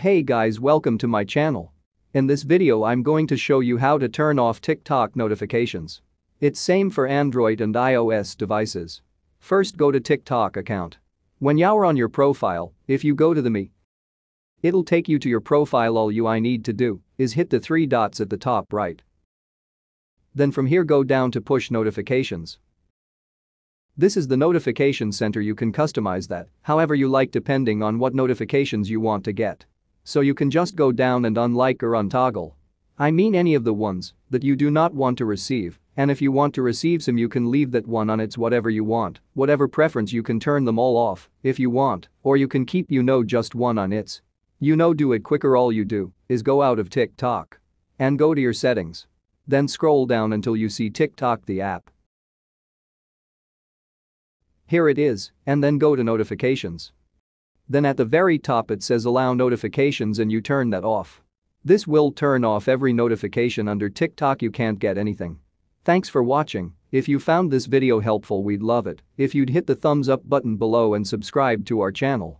Hey guys welcome to my channel. In this video I'm going to show you how to turn off TikTok notifications. It's same for Android and iOS devices. First go to TikTok account. When you're on your profile, if you go to the me, it'll take you to your profile all you I need to do is hit the three dots at the top right. Then from here go down to push notifications. This is the notification center you can customize that however you like depending on what notifications you want to get. So you can just go down and unlike or untoggle. I mean any of the ones that you do not want to receive, and if you want to receive some you can leave that one on it's whatever you want, whatever preference you can turn them all off if you want, or you can keep you know just one on its. You know do it quicker all you do is go out of TikTok. And go to your settings. Then scroll down until you see TikTok the app. Here it is, and then go to notifications. Then at the very top it says allow notifications and you turn that off. This will turn off every notification under TikTok you can't get anything. Thanks for watching, if you found this video helpful we'd love it if you'd hit the thumbs up button below and subscribe to our channel.